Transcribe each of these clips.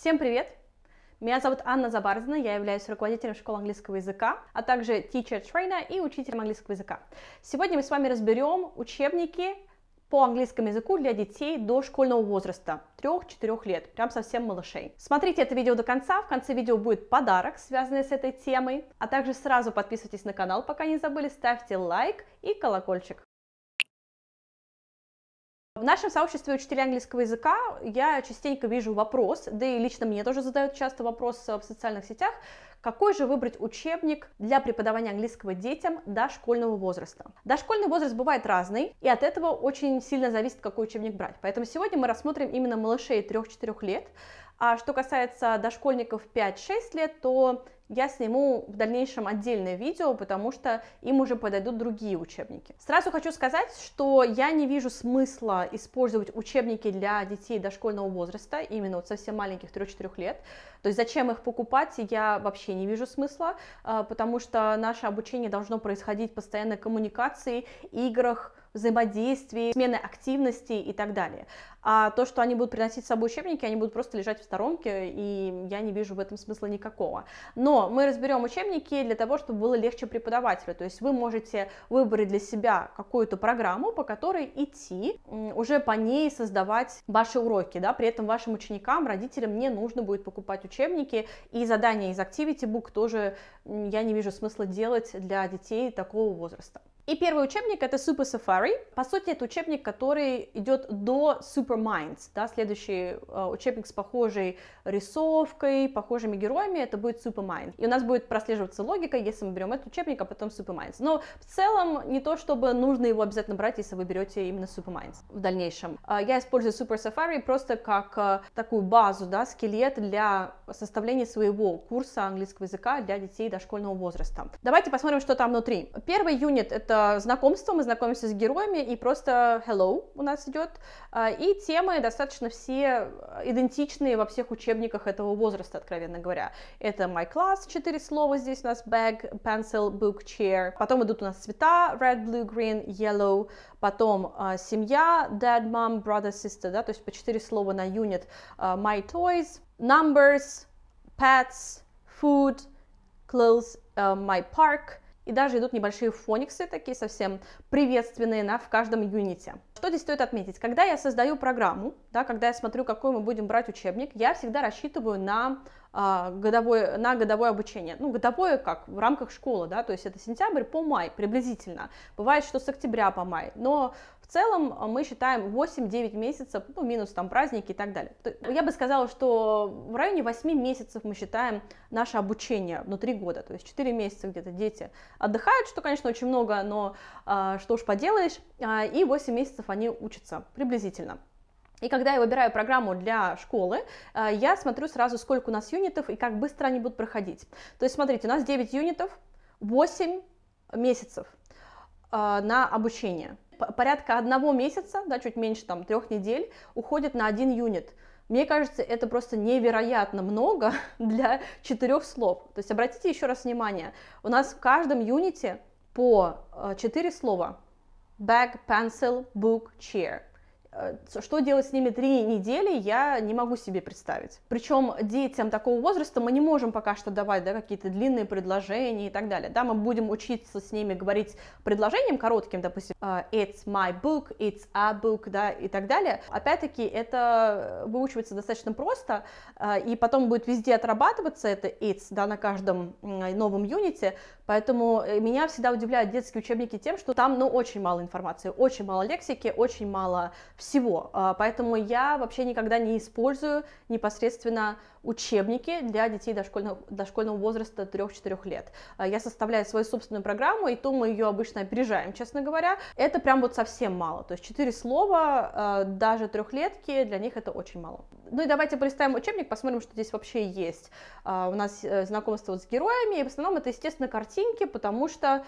Всем привет! Меня зовут Анна Забарзина, я являюсь руководителем школы английского языка, а также teacher trainer и учителем английского языка. Сегодня мы с вами разберем учебники по английскому языку для детей до школьного возраста, 3-4 лет, прям совсем малышей. Смотрите это видео до конца, в конце видео будет подарок, связанный с этой темой, а также сразу подписывайтесь на канал, пока не забыли, ставьте лайк и колокольчик. В нашем сообществе учителя английского языка я частенько вижу вопрос, да и лично мне тоже задают часто вопрос э, в социальных сетях, какой же выбрать учебник для преподавания английского детям до школьного возраста? Дошкольный возраст бывает разный, и от этого очень сильно зависит, какой учебник брать. Поэтому сегодня мы рассмотрим именно малышей 3-4 лет. А что касается дошкольников 5-6 лет, то я сниму в дальнейшем отдельное видео, потому что им уже подойдут другие учебники. Сразу хочу сказать, что я не вижу смысла использовать учебники для детей дошкольного возраста, именно вот совсем маленьких 3-4 лет. То есть зачем их покупать, я вообще не вижу смысла, а, потому что наше обучение должно происходить постоянной коммуникации, играх, взаимодействий, смены активности и так далее. А то, что они будут приносить с собой учебники, они будут просто лежать в сторонке, и я не вижу в этом смысла никакого. Но мы разберем учебники для того, чтобы было легче преподавателю. То есть вы можете выбрать для себя какую-то программу, по которой идти, уже по ней создавать ваши уроки. Да? При этом вашим ученикам, родителям не нужно будет покупать учебники, и задания из Activity Book тоже я не вижу смысла делать для детей такого возраста. И первый учебник это Super Safari. По сути, это учебник, который идет до Super Minds. Да, следующий э, учебник с похожей рисовкой, похожими героями, это будет Super Minds. И у нас будет прослеживаться логика, если мы берем этот учебник, а потом Super Minds. Но в целом не то, чтобы нужно его обязательно брать, если вы берете именно Super Minds в дальнейшем. Э, я использую Super Safari просто как э, такую базу, да, скелет для составления своего курса английского языка для детей дошкольного возраста. Давайте посмотрим, что там внутри. Первый юнит это это мы знакомимся с героями, и просто hello у нас идет. Э, и темы достаточно все идентичные во всех учебниках этого возраста, откровенно говоря. Это my class, четыре слова здесь у нас bag, pencil, book, chair. Потом идут у нас цвета red, blue, green, yellow. Потом э, семья, dad, mom, brother, sister, да, то есть по четыре слова на юнит. Э, my toys, numbers, pets, food, clothes, uh, my park – и даже идут небольшие фониксы, такие совсем приветственные на, в каждом юните. Что здесь стоит отметить? Когда я создаю программу, да, когда я смотрю, какой мы будем брать учебник, я всегда рассчитываю на а, годовое, на годовое обучение. Ну, годовое как? В рамках школы, да, то есть это сентябрь по май приблизительно. Бывает, что с октября по май, но в целом а, мы считаем 8-9 месяцев, ну, минус там праздники и так далее. Я бы сказала, что в районе 8 месяцев мы считаем наше обучение внутри года, то есть 4 месяца где-то дети отдыхают, что, конечно, очень много, но а, что уж поделаешь, а, и 8 месяцев они учатся приблизительно. И когда я выбираю программу для школы, я смотрю сразу, сколько у нас юнитов и как быстро они будут проходить. То есть, смотрите, у нас 9 юнитов, 8 месяцев на обучение порядка одного месяца, да, чуть меньше там трех недель, уходит на один юнит. Мне кажется, это просто невероятно много для четырех слов. То есть обратите еще раз внимание, у нас в каждом юните по э, четыре слова. Bag, pencil, book, chair. Э, что делать с ними три недели, я не могу себе представить. Причем детям такого возраста мы не можем пока что давать да, какие-то длинные предложения и так далее. Да, мы будем учиться с ними говорить предложением коротким, допустим, э, it's my book, it's a book, да, и так далее. Опять-таки, это выучивается достаточно просто, э, и потом будет везде отрабатываться это it's, да, на каждом новом юните, поэтому меня всегда удивляют детские учебники тем, что там, ну, очень мало информации, очень мало лексики, очень мало всего всего. А, поэтому я вообще никогда не использую непосредственно учебники для детей дошкольного, дошкольного возраста 3-4 лет. А, я составляю свою собственную программу, и то мы ее обычно опережаем, честно говоря. Это прям вот совсем мало. То есть 4 слова а, даже трехлетки, для них это очень мало. Ну и давайте полистаем учебник, посмотрим, что здесь вообще есть. У нас э, знакомство вот с героями, и в основном это, естественно, картинки, потому что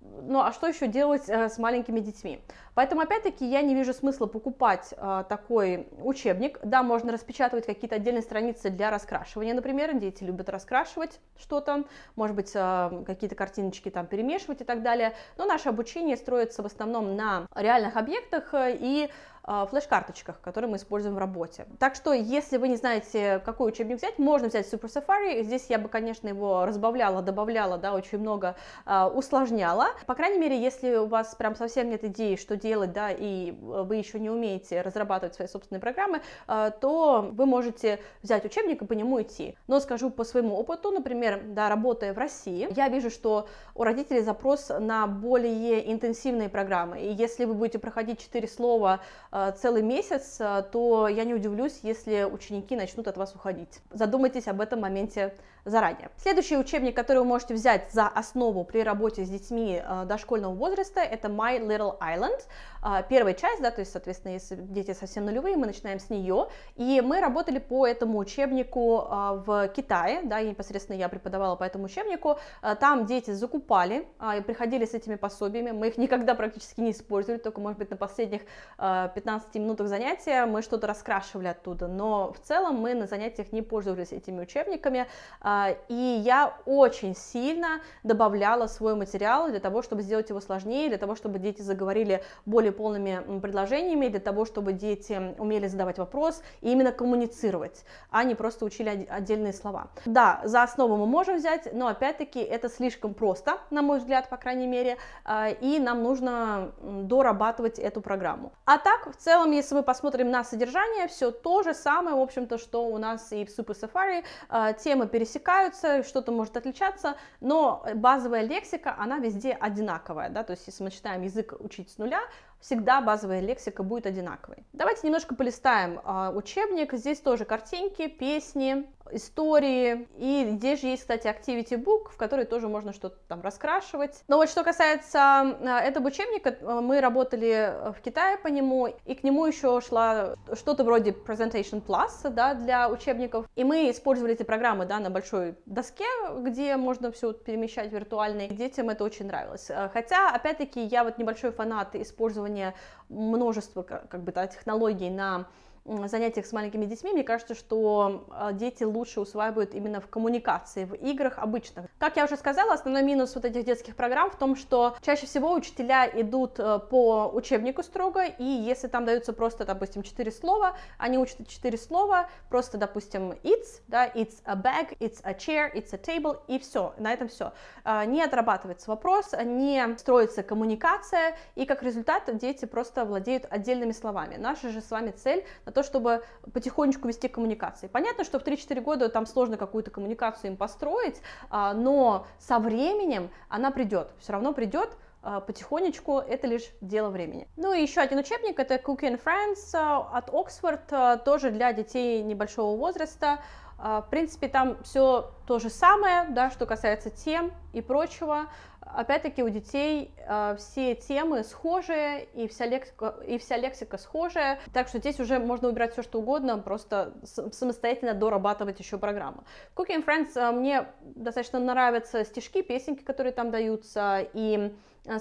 ну а что еще делать э, с маленькими детьми? Поэтому, опять-таки, я не вижу смысла покупать э, такой учебник. Да, можно распечатывать какие-то отдельные страницы для раскрашивания, например, дети любят раскрашивать что-то, может быть, э, какие-то картиночки там перемешивать и так далее. Но наше обучение строится в основном на реальных объектах э, и а, флеш-карточках, которые мы используем в работе. Так что, если вы не знаете, какой учебник взять, можно взять Super Safari. Здесь я бы, конечно, его разбавляла, добавляла, да, очень много э, усложняла. По крайней мере, если у вас прям совсем нет идеи, что делать, да, и э, вы еще не умеете разрабатывать свои собственные программы, э, то вы можете взять учебник и по нему идти. Но скажу по своему опыту, например, да, работая в России, я вижу, что у родителей запрос на более интенсивные программы. И если вы будете проходить четыре слова а, целый месяц, а, то я не удивлюсь, если ученики начнут от вас уходить. Задумайтесь об этом моменте заранее. Следующий учебник, который вы можете взять за основу при работе с детьми э, дошкольного возраста, это My Little Island, э, первая часть, да, то есть, соответственно, если дети совсем нулевые, мы начинаем с нее, и мы работали по этому учебнику э, в Китае, да, и непосредственно я преподавала по этому учебнику, там дети закупали, и приходили с этими пособиями, мы их никогда практически не использовали, только, может быть, на последних 15 минутах занятия мы что-то раскрашивали оттуда, но в целом мы на занятиях не пользовались этими учебниками, а, и я очень сильно добавляла свой материал для того, чтобы сделать его сложнее, для того, чтобы дети заговорили более полными предложениями, для того, чтобы дети умели задавать вопрос и именно коммуницировать, а не просто учили отдельные слова. Да, за основу мы можем взять, но опять-таки это слишком просто, на мой взгляд, по крайней мере, а, и нам нужно дорабатывать эту программу. А так, в целом, если мы посмотрим на содержание, все то же самое, в общем-то, что у нас и в Super Safari, а, темы пересекаются, пересекаются, что-то может отличаться, но базовая лексика, она везде одинаковая, да, то есть если мы начинаем язык учить с нуля, всегда базовая лексика будет одинаковой. Давайте немножко полистаем э, учебник, здесь тоже картинки, песни, истории. И здесь же есть, кстати, Activity Book, в который тоже можно что-то там раскрашивать. Но вот что касается а, этого учебника, э, мы работали э, в Китае по нему, и к нему еще шла что-то вроде Presentation Plus да, для учебников. И мы использовали эти программы да, на большой доске, где можно все перемещать виртуально, детям это очень нравилось. Э, хотя, опять-таки, я вот небольшой фанат использования множества как бы, да, технологий на занятиях с маленькими детьми, мне кажется, что а, дети лучше усваивают именно в коммуникации, в играх обычных. Как я уже сказала, основной минус вот этих детских программ в том, что чаще всего учителя идут э, по учебнику строго, и если там даются просто, допустим, четыре слова, они учат четыре слова, просто, допустим, it's, да, it's a bag, it's a chair, it's a table, и все, на этом все. А, не отрабатывается вопрос, не строится коммуникация, и как результат дети просто владеют отдельными словами. Наша же с вами цель на то, чтобы потихонечку вести коммуникации. Понятно, что в 3-4 года там сложно какую-то коммуникацию им построить, а, но со временем она придет, все равно придет, а, потихонечку, это лишь дело времени. Ну и еще один учебник, это Cooking Friends а, от Oxford тоже для детей небольшого возраста. А, в принципе, там все то же самое, да, что касается тем и прочего. Опять-таки у детей э, все темы схожие и вся, лексика, и вся лексика схожая, так что здесь уже можно убирать все что угодно, просто самостоятельно дорабатывать еще программу. Cooking Friends э, мне достаточно нравятся стишки, песенки, которые там даются, и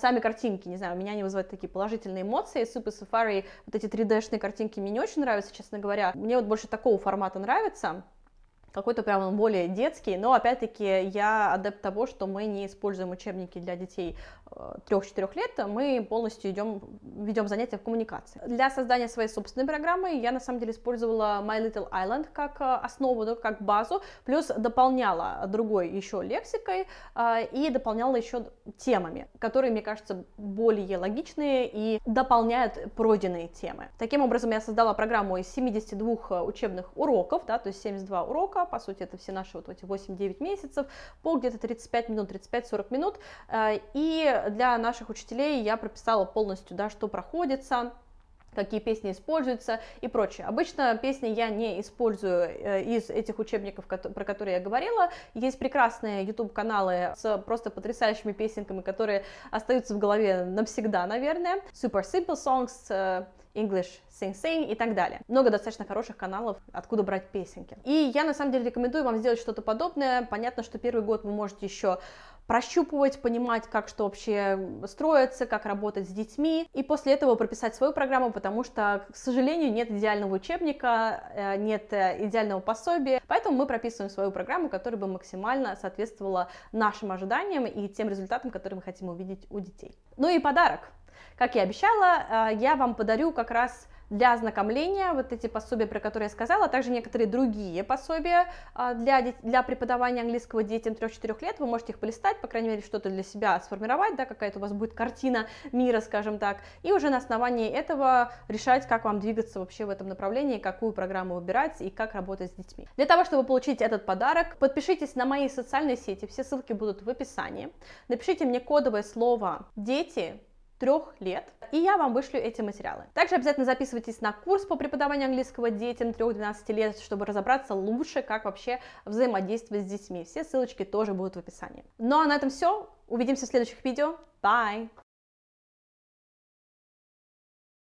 сами картинки, не знаю, меня они вызывают такие положительные эмоции, Супер Safari, вот эти 3D-шные картинки мне не очень нравятся, честно говоря, мне вот больше такого формата нравится, какой-то прям он более детский, но опять-таки я адепт того, что мы не используем учебники для детей трех-четырех лет мы полностью идем, ведем занятия в коммуникации. Для создания своей собственной программы я на самом деле использовала My Little Island как э, основу, как базу, плюс дополняла другой еще лексикой э, и дополняла еще темами, которые, мне кажется, более логичные и дополняют пройденные темы. Таким образом, я создала программу из 72 э, учебных уроков, да, то есть 72 урока, по сути, это все наши вот эти 8-9 месяцев, по где-то 35 минут, 35-40 минут, и для наших учителей я прописала полностью, да, что проходится, какие песни используются и прочее. Обычно песни я не использую э, из этих учебников, про которые я говорила. Есть прекрасные YouTube-каналы с просто потрясающими песенками, которые остаются в голове навсегда, наверное. Super Simple Songs, э, English Sing Sing и так далее. Много достаточно хороших каналов, откуда брать песенки. И я на самом деле рекомендую вам сделать что-то подобное. Понятно, что первый год вы можете еще прощупывать, понимать, как что вообще строится, как работать с детьми, и после этого прописать свою программу, потому что, к сожалению, нет идеального учебника, э, нет э, идеального пособия, поэтому мы прописываем свою программу, которая бы максимально соответствовала нашим ожиданиям и тем результатам, которые мы хотим увидеть у детей. Ну и подарок. Как я обещала, э, я вам подарю как раз для ознакомления, вот эти пособия, про которые я сказала, а также некоторые другие пособия а, для, для преподавания английского детям 3-4 лет, вы можете их полистать, по крайней мере, что-то для себя сформировать, да, какая-то у вас будет картина мира, скажем так, и уже на основании этого решать, как вам двигаться вообще в этом направлении, какую программу выбирать и как работать с детьми. Для того, чтобы получить этот подарок, подпишитесь на мои социальные сети, все ссылки будут в описании. Напишите мне кодовое слово «дети» трех лет, и я вам вышлю эти материалы. Также обязательно записывайтесь на курс по преподаванию английского детям 3-12 лет, чтобы разобраться лучше, как вообще взаимодействовать с детьми. Все ссылочки тоже будут в описании. Ну а на этом все. Увидимся в следующих видео. Bye!